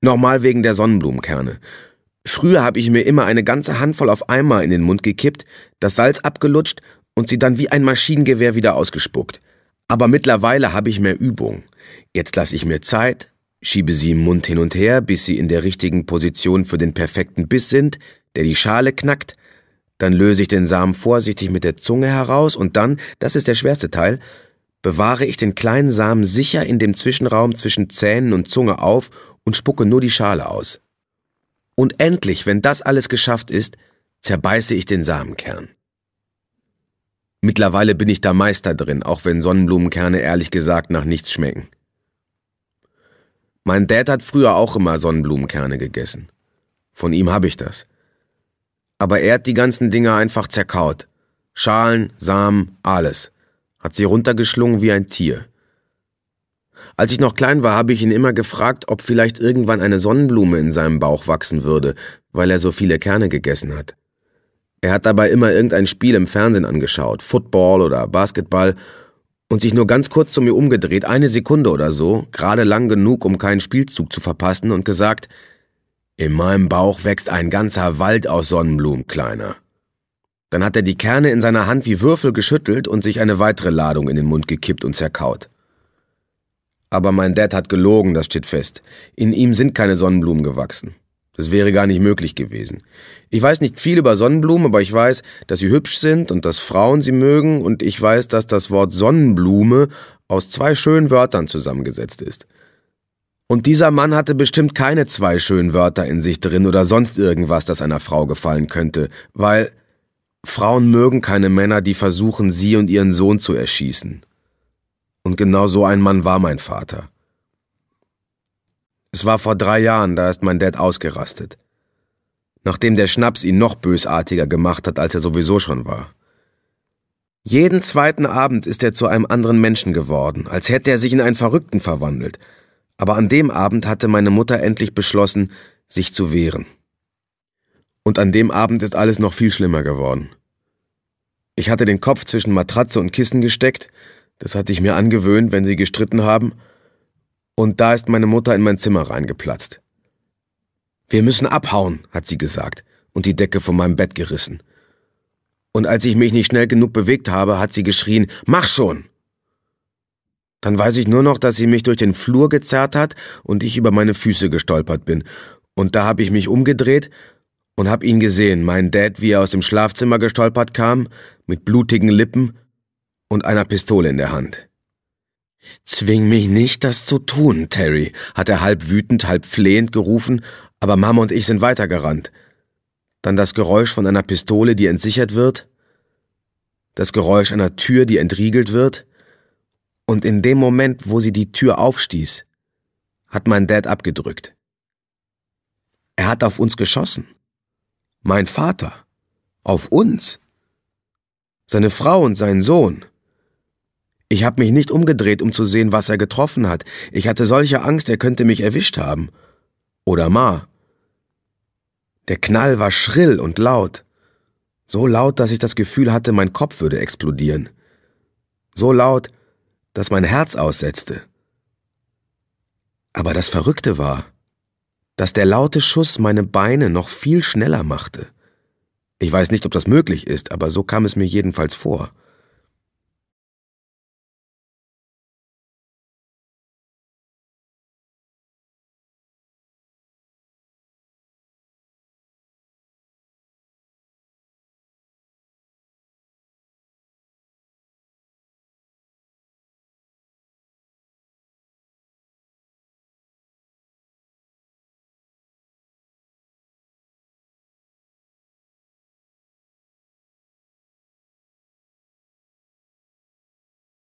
Nochmal wegen der Sonnenblumenkerne. Früher habe ich mir immer eine ganze Handvoll auf einmal in den Mund gekippt, das Salz abgelutscht und sie dann wie ein Maschinengewehr wieder ausgespuckt. Aber mittlerweile habe ich mehr Übung. Jetzt lasse ich mir Zeit, schiebe sie im Mund hin und her, bis sie in der richtigen Position für den perfekten Biss sind, der die Schale knackt, dann löse ich den Samen vorsichtig mit der Zunge heraus und dann, das ist der schwerste Teil, bewahre ich den kleinen Samen sicher in dem Zwischenraum zwischen Zähnen und Zunge auf und spucke nur die Schale aus. Und endlich, wenn das alles geschafft ist, zerbeiße ich den Samenkern. Mittlerweile bin ich da Meister drin, auch wenn Sonnenblumenkerne ehrlich gesagt nach nichts schmecken. Mein Dad hat früher auch immer Sonnenblumenkerne gegessen. Von ihm habe ich das. Aber er hat die ganzen Dinger einfach zerkaut. Schalen, Samen, alles. Hat sie runtergeschlungen wie ein Tier. Als ich noch klein war, habe ich ihn immer gefragt, ob vielleicht irgendwann eine Sonnenblume in seinem Bauch wachsen würde, weil er so viele Kerne gegessen hat. Er hat dabei immer irgendein Spiel im Fernsehen angeschaut, Football oder Basketball, und sich nur ganz kurz zu mir umgedreht, eine Sekunde oder so, gerade lang genug, um keinen Spielzug zu verpassen, und gesagt, in meinem Bauch wächst ein ganzer Wald aus Sonnenblumen, Kleiner. Dann hat er die Kerne in seiner Hand wie Würfel geschüttelt und sich eine weitere Ladung in den Mund gekippt und zerkaut. Aber mein Dad hat gelogen, das steht fest. In ihm sind keine Sonnenblumen gewachsen. Das wäre gar nicht möglich gewesen. Ich weiß nicht viel über Sonnenblumen, aber ich weiß, dass sie hübsch sind und dass Frauen sie mögen und ich weiß, dass das Wort Sonnenblume aus zwei schönen Wörtern zusammengesetzt ist. Und dieser Mann hatte bestimmt keine zwei schönen Wörter in sich drin oder sonst irgendwas, das einer Frau gefallen könnte, weil Frauen mögen keine Männer, die versuchen, sie und ihren Sohn zu erschießen. Und genau so ein Mann war mein Vater. Es war vor drei Jahren, da ist mein Dad ausgerastet. Nachdem der Schnaps ihn noch bösartiger gemacht hat, als er sowieso schon war. Jeden zweiten Abend ist er zu einem anderen Menschen geworden, als hätte er sich in einen Verrückten verwandelt. Aber an dem Abend hatte meine Mutter endlich beschlossen, sich zu wehren. Und an dem Abend ist alles noch viel schlimmer geworden. Ich hatte den Kopf zwischen Matratze und Kissen gesteckt das hatte ich mir angewöhnt, wenn sie gestritten haben. Und da ist meine Mutter in mein Zimmer reingeplatzt. Wir müssen abhauen, hat sie gesagt und die Decke von meinem Bett gerissen. Und als ich mich nicht schnell genug bewegt habe, hat sie geschrien, mach schon! Dann weiß ich nur noch, dass sie mich durch den Flur gezerrt hat und ich über meine Füße gestolpert bin. Und da habe ich mich umgedreht und habe ihn gesehen, meinen Dad, wie er aus dem Schlafzimmer gestolpert kam, mit blutigen Lippen und einer Pistole in der Hand. Zwing mich nicht, das zu tun, Terry, hat er halb wütend, halb flehend gerufen, aber Mama und ich sind weitergerannt. Dann das Geräusch von einer Pistole, die entsichert wird, das Geräusch einer Tür, die entriegelt wird, und in dem Moment, wo sie die Tür aufstieß, hat mein Dad abgedrückt. Er hat auf uns geschossen. Mein Vater. Auf uns. Seine Frau und seinen Sohn. Ich habe mich nicht umgedreht, um zu sehen, was er getroffen hat. Ich hatte solche Angst, er könnte mich erwischt haben. Oder Ma. Der Knall war schrill und laut. So laut, dass ich das Gefühl hatte, mein Kopf würde explodieren. So laut, dass mein Herz aussetzte. Aber das Verrückte war, dass der laute Schuss meine Beine noch viel schneller machte. Ich weiß nicht, ob das möglich ist, aber so kam es mir jedenfalls vor.